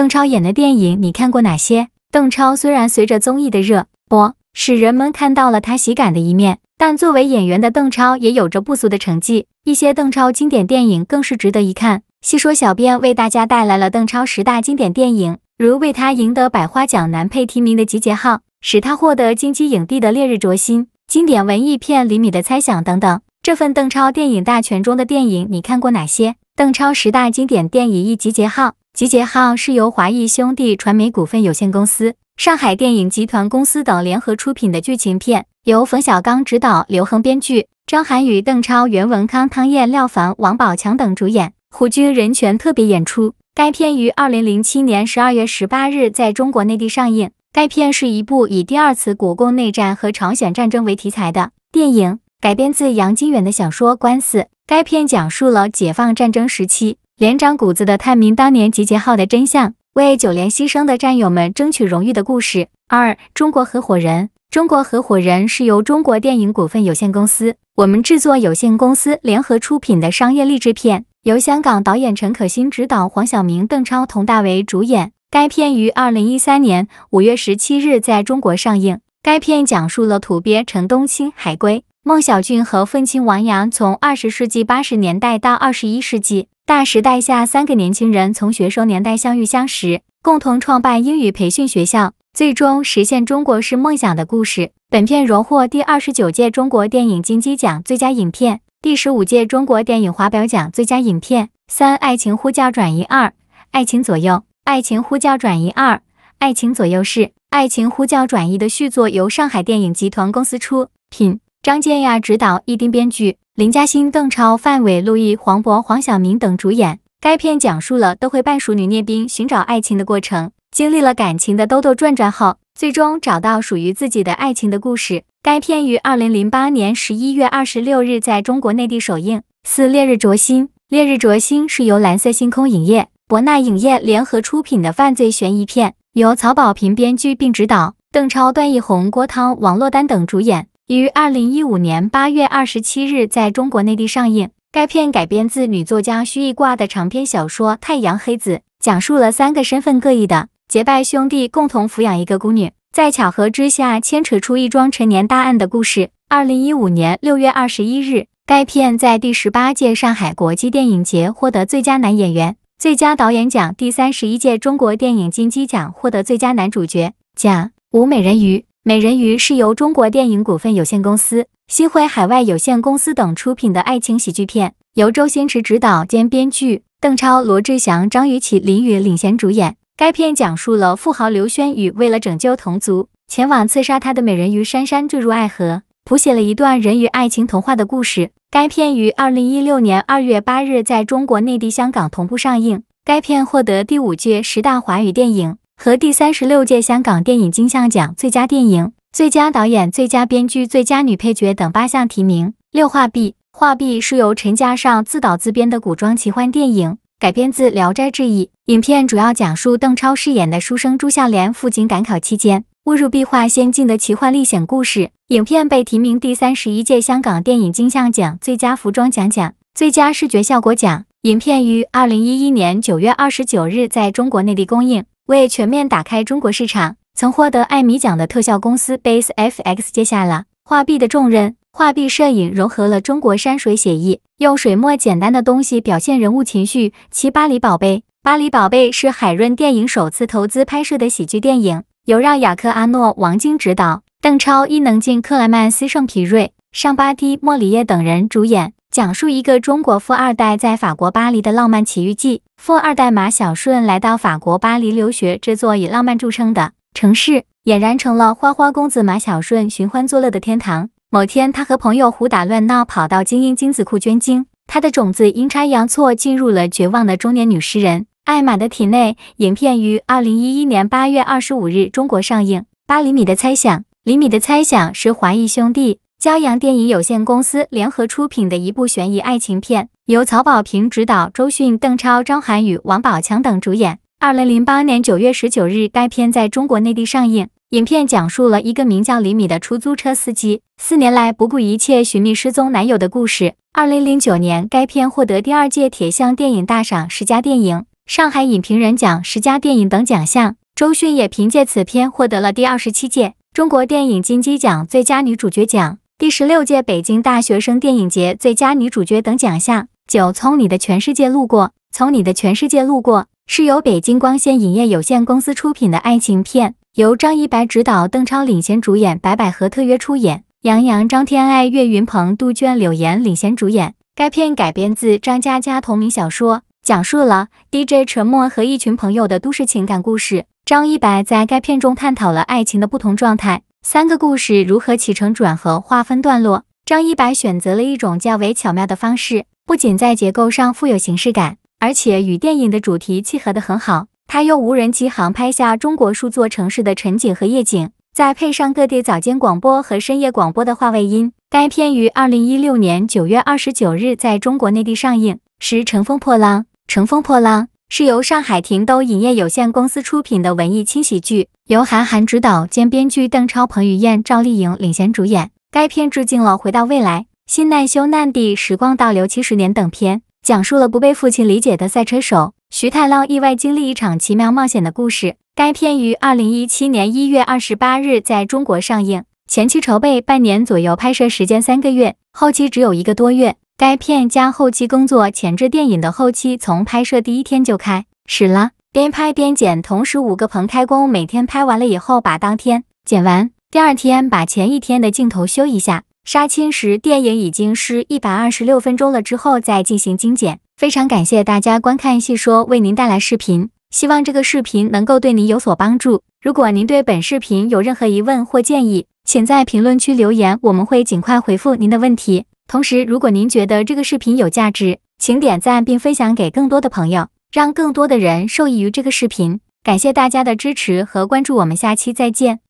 邓超演的电影你看过哪些？邓超虽然随着综艺的热播使人们看到了他喜感的一面，但作为演员的邓超也有着不俗的成绩。一些邓超经典电影更是值得一看。细说，小编为大家带来了邓超十大经典电影，如为他赢得百花奖男配提名的《集结号》，使他获得金鸡影帝的《烈日灼心》，经典文艺片《李米的猜想》等等。这份邓超电影大全中的电影你看过哪些？邓超十大经典电影一集结号。《集结号》是由华谊兄弟传媒股份有限公司、上海电影集团公司等联合出品的剧情片，由冯小刚执导，刘恒编剧，张涵予、邓超、袁文康、汤燕、廖凡、王宝强等主演，胡军、任泉特别演出。该片于二零零七年十二月十八日在中国内地上映。该片是一部以第二次国共内战和朝鲜战争为题材的电影，改编自杨金远的小说《官司》。该片讲述了解放战争时期。连长谷子的探明当年集结号的真相，为九连牺牲的战友们争取荣誉的故事。二、中国合伙人。中国合伙人是由中国电影股份有限公司、我们制作有限公司联合出品的商业励志片，由香港导演陈可辛执导，黄晓明、邓超、佟大为主演。该片于二零一三年五月十七日在中国上映。该片讲述了土鳖陈东青、海龟、孟晓骏和愤青王洋从二十世纪八十年代到二十一世纪。大时代下，三个年轻人从学生年代相遇相识，共同创办英语培训学校，最终实现中国式梦想的故事。本片荣获第二十九届中国电影金鸡奖最佳影片、第十五届中国电影华表奖最佳影片。三、爱情呼叫转移二，爱情左右。爱情呼叫转移二，爱情左右是爱情呼叫转移的续作，由上海电影集团公司出品，张建亚执导，易丁编剧。林嘉欣、邓超、范伟、陆毅、黄渤、黄晓明等主演。该片讲述了都会半熟女聂冰寻找爱情的过程，经历了感情的兜兜转转后，最终找到属于自己的爱情的故事。该片于二零零八年十一月二十六日在中国内地首映。四、烈日灼心《烈日灼心》是由蓝色星空影业、博纳影业联合出品的犯罪悬疑片，由曹保平编剧并执导，邓超、段奕宏、郭涛、王珞丹等主演。于二零一五年八月二十七日在中国内地上映。该片改编自女作家虚一挂的长篇小说《太阳黑子》，讲述了三个身份各异的结拜兄弟共同抚养一个孤女，在巧合之下牵扯出一桩陈年大案的故事。二零一五年六月二十一日，该片在第十八届上海国际电影节获得最佳男演员、最佳导演奖；第三十一届中国电影金鸡奖获得最佳男主角奖。五美人鱼。《美人鱼》是由中国电影股份有限公司、新辉海外有限公司等出品的爱情喜剧片，由周星驰执导兼编剧，邓超、罗志祥、张雨绮、林允领衔主演。该片讲述了富豪刘轩宇为了拯救同族前往刺杀他的美人鱼珊珊坠入爱河，谱写了一段人鱼爱情童话的故事。该片于二零一六年二月八日在中国内地、香港同步上映。该片获得第五届十大华语电影。和第三十六届香港电影金像奖最佳电影、最佳导演、最佳编剧、最佳女配角等八项提名。六画壁，画壁是由陈嘉上自导自编的古装奇幻电影，改编自《聊斋志异》。影片主要讲述邓超饰演的书生朱孝廉赴京赶考期间误入壁画仙境的奇幻历险故事。影片被提名第三十一届香港电影金像奖最佳服装奖奖、最佳视觉效果奖。影片于二零一一年九月二十九日在中国内地公映。为全面打开中国市场，曾获得艾米奖的特效公司 Base FX 接下了画壁的重任。画壁摄影融合了中国山水写意，用水墨简单的东西表现人物情绪。七巴黎宝贝，巴黎宝贝是海润电影首次投资拍摄的喜剧电影，由让·雅克·阿诺、王晶执导，邓超、伊能静、克莱曼斯·圣皮瑞、尚巴蒂、莫里耶等人主演。讲述一个中国富二代在法国巴黎的浪漫奇遇记。富二代马小顺来到法国巴黎留学，这座以浪漫著称的城市，俨然成了花花公子马小顺寻欢作乐的天堂。某天，他和朋友胡打乱闹，跑到精英精子库捐精，他的种子阴差阳错进入了绝望的中年女诗人艾玛的体内。影片于二零一一年八月二十五日中国上映。八厘米的猜想，厘米的猜想是华谊兄弟。骄阳电影有限公司联合出品的一部悬疑爱情片，由曹保平执导，周迅、邓超、张涵予、王宝强等主演。二零零八年九月十九日，该片在中国内地上映。影片讲述了一个名叫李米的出租车司机四年来不顾一切寻觅失踪男友的故事。二零零九年，该片获得第二届铁像电影大赏十佳电影、上海影评人奖十佳电影等奖项。周迅也凭借此片获得了第二十七届中国电影金鸡奖最佳女主角奖。第十六届北京大学生电影节最佳女主角等奖项。九，从你的全世界路过。从你的全世界路过是由北京光线影业有限公司出品的爱情片，由张一白执导，邓超领衔主演，白百合特约出演，杨洋、张天爱、岳云鹏、杜鹃、柳岩领衔主演。该片改编自张嘉佳同名小说，讲述了 DJ 陈默和一群朋友的都市情感故事。张一白在该片中探讨了爱情的不同状态。三个故事如何起承转合划分段落？张一白选择了一种较为巧妙的方式，不仅在结构上富有形式感，而且与电影的主题契合得很好。他用无人机航拍下中国数座城市的晨景和夜景，再配上各地早间广播和深夜广播的话外音。该片于二零一六年九月二十九日在中国内地上映。时《乘风破浪，乘风破浪。是由上海停都影业有限公司出品的文艺轻喜剧，由韩寒执导兼编剧，邓超、彭于晏、赵丽颖领衔主演。该片致敬了《回到未来》《新难兄难弟》《时光倒流七十年》等片，讲述了不被父亲理解的赛车手徐太浪意外经历一场奇妙冒险的故事。该片于二零一七年一月二十八日在中国上映。前期筹备半年左右，拍摄时间三个月，后期只有一个多月。该片加后期工作，前置电影的后期从拍摄第一天就开始了，边拍边剪，同时五个棚开工，每天拍完了以后把当天剪完，第二天把前一天的镜头修一下。杀青时电影已经是一百二十六分钟了，之后再进行精简。非常感谢大家观看细说为您带来视频，希望这个视频能够对您有所帮助。如果您对本视频有任何疑问或建议，请在评论区留言，我们会尽快回复您的问题。同时，如果您觉得这个视频有价值，请点赞并分享给更多的朋友，让更多的人受益于这个视频。感谢大家的支持和关注，我们下期再见。